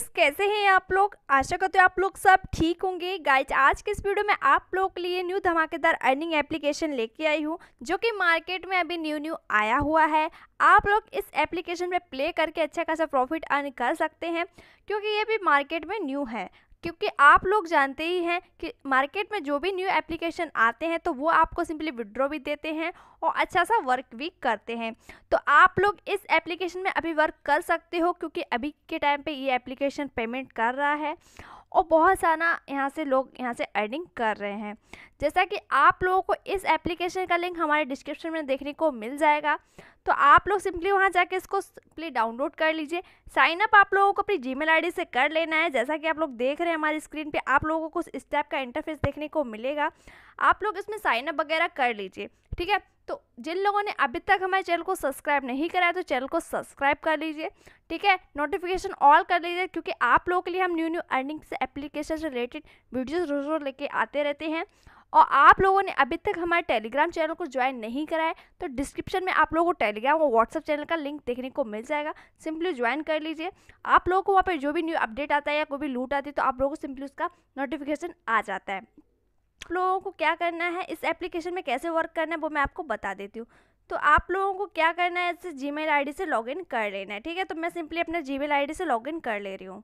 guys कैसे हैं आप लोग आशा करते हो आप लोग सब ठीक होंगे गाइज आज के इस वीडियो में आप लोग के लिए न्यू धमाकेदार अर्निंग एप्लीकेशन लेके आई हूँ जो कि मार्केट में अभी न्यू न्यू आया हुआ है आप लोग इस एप्लीकेशन में प्ले करके अच्छा खासा प्रॉफिट अर्न कर सकते हैं क्योंकि ये भी मार्केट में न्यू है क्योंकि आप लोग जानते ही हैं कि मार्केट में जो भी न्यू एप्लीकेशन आते हैं तो वो आपको सिंपली विड्रॉ भी देते हैं और अच्छा सा वर्क भी करते हैं तो आप लोग इस एप्लीकेशन में अभी वर्क कर सकते हो क्योंकि अभी के टाइम पे ये एप्लीकेशन पेमेंट कर रहा है और बहुत सारा यहाँ से लोग यहाँ से अर्निंग कर रहे हैं जैसा कि आप लोगों को इस एप्लीकेशन का लिंक हमारे डिस्क्रिप्शन में देखने को मिल जाएगा तो आप लोग सिंपली वहाँ जाके इसको सिंपली डाउनलोड कर लीजिए साइनअप आप लोगों को अपनी जी मेल से कर लेना है जैसा कि आप लोग देख रहे हैं हमारी स्क्रीन पे आप लोगों को कुछ इस टाइप का इंटरफेस देखने को मिलेगा आप लोग इसमें साइनअप वगैरह कर लीजिए ठीक है तो जिन लोगों ने अभी तक हमारे चैनल को सब्सक्राइब नहीं कराया तो चैनल को सब्सक्राइब कर लीजिए ठीक है नोटिफिकेशन ऑल कर लीजिए क्योंकि आप लोगों के लिए हम न्यू न्यू अर्निंग से एप्लीकेशन से रिलेटेड वीडियोज़ रोज़ रोज़ लेके आते रहते हैं और आप लोगों ने अभी तक हमारे टेलीग्राम चैनल को ज्वाइन नहीं कराया तो डिस्क्रिप्शन में आप लोगों को टेलीग्राम और व्हाट्सअप चैनल का लिंक देखने को मिल जाएगा सिंपली ज्वाइन कर लीजिए आप लोगों को वहाँ पर जो भी न्यू अपडेट आता है या कोई भी लूट आती है तो आप लोगों को सिंपली उसका नोटिफिकेशन आ जाता है लोगों को क्या करना है इस एप्लीकेशन में कैसे वर्क करना है वो मैं आपको बता देती हूँ तो आप लोगों को क्या करना है इससे जी मेल आई से लॉगिन कर लेना है ठीक है तो मैं सिंपली अपने जी मेल आई से लॉगिन कर ले रही हूँ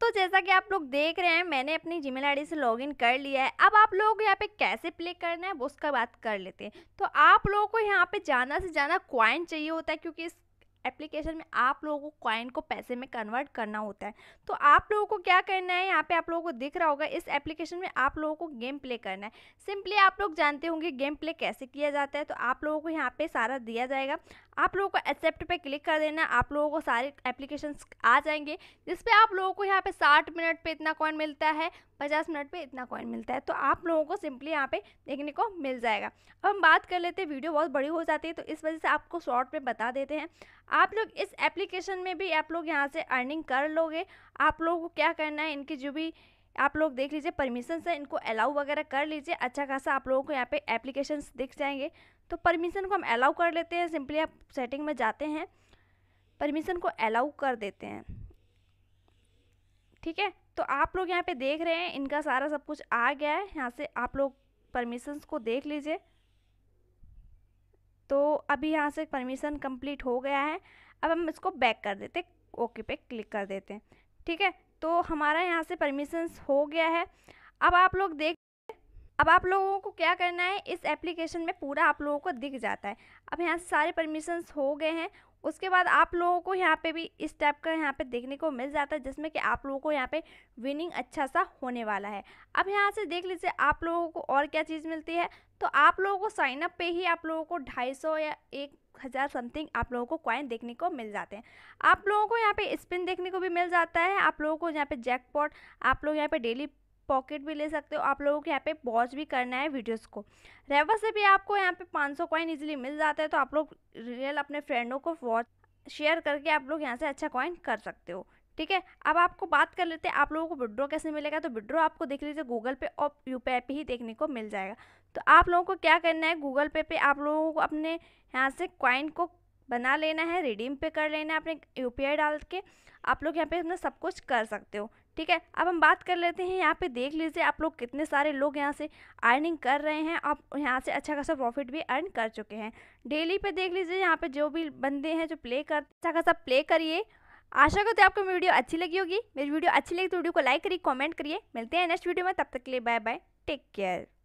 तो जैसा कि आप लोग देख रहे हैं मैंने अपनी जी मेल से लॉगिन कर लिया है अब आप लोगों को यहाँ पे कैसे प्ले करना है वो उसका बात कर लेते हैं तो आप लोगों को यहाँ पे जाना से जाना क्वाइन चाहिए होता है क्योंकि इस एप्लीकेशन में आप लोगों को कॉइन को पैसे में कन्वर्ट करना होता है तो आप लोगों को क्या करना है यहाँ पे आप लोगों को दिख रहा होगा इस एप्लीकेशन में आप लोगों को गेम प्ले करना है सिंपली आप लोग जानते होंगे गेम प्ले कैसे किया जाता है तो आप लोगों को यहाँ पे सारा दिया जाएगा आप लोगों को एक्सेप्ट पे क्लिक कर देना आप लोगों को सारे एप्लीकेशन आ जाएंगे जिसपे आप लोगों को यहाँ पे साठ मिनट पे इतना कॉइन मिलता है पचास मिनट पे इतना कॉइन मिलता है तो आप लोगों को सिंपली यहाँ पे देखने को मिल जाएगा अब हम बात कर लेते हैं वीडियो बहुत बड़ी हो जाती है तो इस वजह से आपको शॉर्ट में बता देते हैं आप लोग इस एप्लीकेशन में भी आप लोग यहाँ से अर्निंग कर लोगे आप लोगों को क्या करना है इनकी जो भी आप लोग देख लीजिए परमिशन से इनको अलाउ वगैरह कर लीजिए अच्छा खासा आप लोगों को यहाँ पे एप्लीकेशन दिख जाएंगे तो परमिशन को हम अलाउ कर लेते हैं सिंपली आप सेटिंग में जाते हैं परमिशन को अलाउ कर देते हैं ठीक है तो आप लोग यहाँ पे देख रहे हैं इनका सारा सब कुछ आ गया है यहाँ से आप लोग परमिशंस को देख लीजिए तो अभी यहाँ से परमिशन कंप्लीट हो गया है अब हम इसको बैक कर देते ओके पे क्लिक कर देते हैं ठीक है तो हमारा यहाँ से परमिशंस हो गया है अब आप लोग देख अब आप लोगों को क्या करना है इस एप्लीकेशन में पूरा आप लोगों को दिख जाता है अब यहाँ से सारे परमिशंस हो गए हैं उसके बाद आप लोगों को यहाँ पे भी इस टाइप का यहाँ पे देखने को मिल जाता है जिसमें कि आप लोगों को यहाँ पे विनिंग अच्छा सा होने वाला है अब यहाँ से देख लीजिए आप लोगों को और क्या चीज़ मिलती है तो आप लोगों को साइनअप पे ही आप लोगों को ढाई सौ या एक हज़ार समथिंग आप लोगों को क्वाइन देखने को मिल जाते हैं आप लोगों को यहाँ पे स्पिन देखने को भी मिल जाता है आप लोगों को यहाँ पे जैकपॉट आप लोग यहाँ पे डेली पॉकेट भी ले सकते हो आप लोगों को यहाँ पे पॉज भी करना है वीडियोस को रेवा से भी आपको यहाँ पे 500 सौ कॉइन ईजिली मिल जाता है तो आप लोग रियल अपने फ्रेंडों को वॉच शेयर करके आप लोग यहाँ से अच्छा कॉइन कर सकते हो ठीक है अब आपको बात कर लेते हैं आप लोगों को विड्रो कैसे मिलेगा तो विड्रो आपको देख लीजिए गूगल पे और यू पे ही देखने को मिल जाएगा तो आप लोगों को क्या करना है गूगल पे पे आप लोगों को अपने यहाँ से कॉइन को बना लेना है रिडीम पे कर लेना है अपने यू डाल के आप लोग यहाँ पे अपना सब कुछ कर सकते हो ठीक है अब हम बात कर लेते हैं यहाँ पे देख लीजिए आप लोग कितने सारे लोग यहाँ से अर्निंग कर रहे हैं आप यहाँ से अच्छा खासा प्रॉफिट भी अर्न कर चुके हैं डेली पे देख लीजिए यहाँ पे जो भी बंदे हैं जो प्ले कर अच्छा खासा प्ले करिए आशा करते हैं आपको वीडियो अच्छी लगी होगी मेरी वीडियो अच्छी लगी तो वीडियो को लाइक करिए कॉमेंट करिए मिलते हैं नेक्स्ट वीडियो में तब तक के लिए बाय बाय टेक केयर